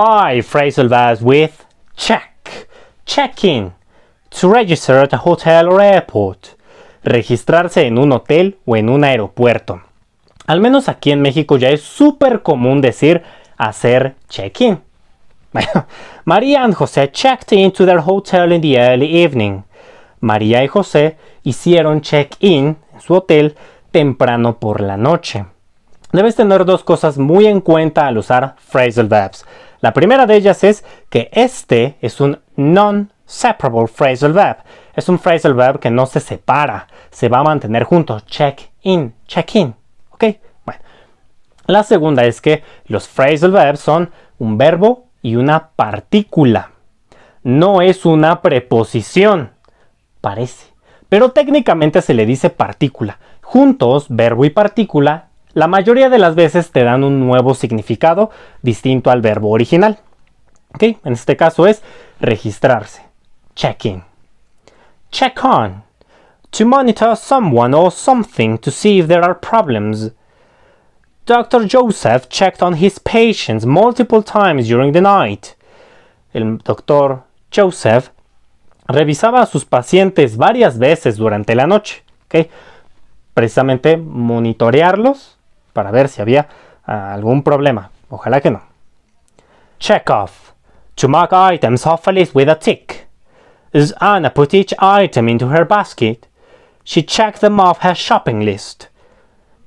five phrasal verbs with check. Check-in. To register at a hotel or airport. Registrarse en un hotel o en un aeropuerto. Al menos aquí en México ya es súper común decir hacer check-in. María y José checked into their hotel in the early evening. María y José hicieron check-in en su hotel temprano por la noche. Debes tener dos cosas muy en cuenta al usar phrasal verbs. La primera de ellas es que este es un non-separable phrasal verb. Es un phrasal verb que no se separa, se va a mantener junto. Check in, check in. ¿Ok? Bueno. La segunda es que los phrasal verbs son un verbo y una partícula. No es una preposición. Parece. Pero técnicamente se le dice partícula. Juntos, verbo y partícula la mayoría de las veces te dan un nuevo significado distinto al verbo original. En este caso es registrarse. Check in. Check on. To monitor someone or something to see if there are problems. Dr. Joseph checked on his patients multiple times during the night. El doctor Joseph revisaba a sus pacientes varias veces durante la noche. ¿okay? Precisamente monitorearlos para ver si había ah, algún problema. Ojalá que no. Check off. To mark items off a list with a tick. As Anna put each item into her basket, she checked them off her shopping list.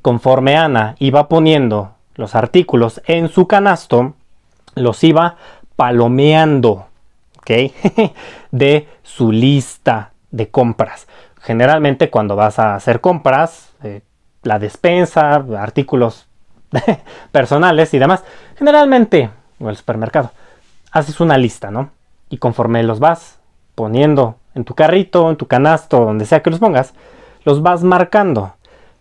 Conforme Ana iba poniendo los artículos en su canasto, los iba palomeando, ¿ok? de su lista de compras. Generalmente cuando vas a hacer compras, eh, la despensa, artículos personales y demás. Generalmente, o el supermercado, haces una lista, ¿no? Y conforme los vas poniendo en tu carrito, en tu canasto, donde sea que los pongas, los vas marcando.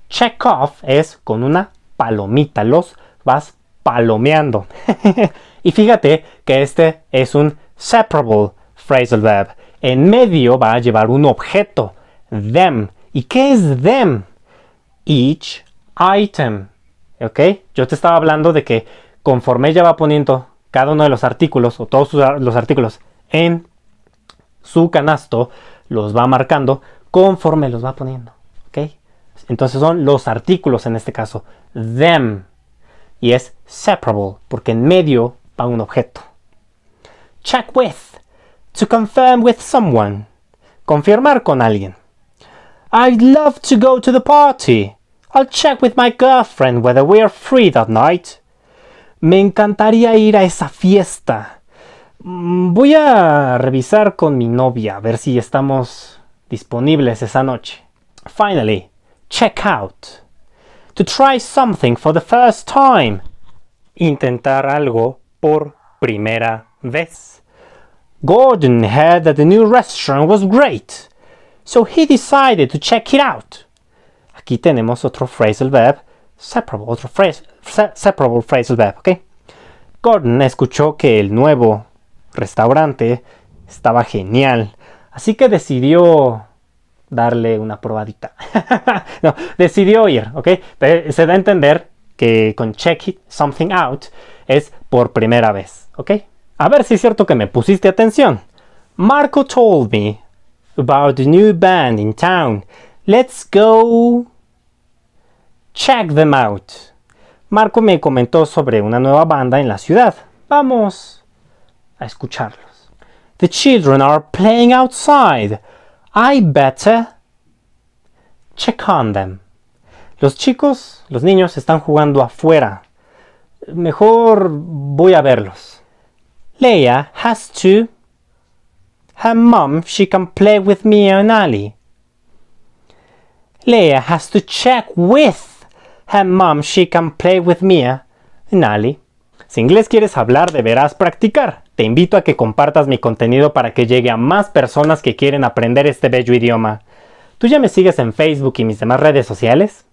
Check off es con una palomita, los vas palomeando. y fíjate que este es un separable phrasal verb. En medio va a llevar un objeto, them. ¿Y qué es them? each item. ¿Ok? Yo te estaba hablando de que conforme ella va poniendo cada uno de los artículos o todos los artículos en su canasto, los va marcando conforme los va poniendo. ¿Ok? Entonces son los artículos en este caso. Them. Y es separable porque en medio va un objeto. Check with. To confirm with someone. Confirmar con alguien. I'd love to go to the party. I'll check with my girlfriend whether we're free that night. Me encantaría ir a esa fiesta. Mm, voy a revisar con mi novia a ver si estamos disponibles esa noche. Finally, check out. To try something for the first time. Intentar algo por primera vez. Gordon heard that the new restaurant was great. So he decided to check it out. Aquí tenemos otro phrasal verb, separable, otro phrasal verb, ¿ok? Gordon escuchó que el nuevo restaurante estaba genial, así que decidió darle una probadita. no, decidió ir, ¿ok? se da a entender que con check it, something out es por primera vez, ¿ok? A ver si es cierto que me pusiste atención. Marco told me about the new band in town. Let's go check them out. Marco me comentó sobre una nueva banda en la ciudad. Vamos a escucharlos. The children are playing outside. I better check on them. Los chicos, los niños están jugando afuera. Mejor voy a verlos. Leia has to Her mom, she can play with me and Ali. has to check with her mom, she can play with Mia and Ali. Si inglés quieres hablar, deberás practicar. Te invito a que compartas mi contenido para que llegue a más personas que quieren aprender este bello idioma. ¿Tú ya me sigues en Facebook y mis demás redes sociales?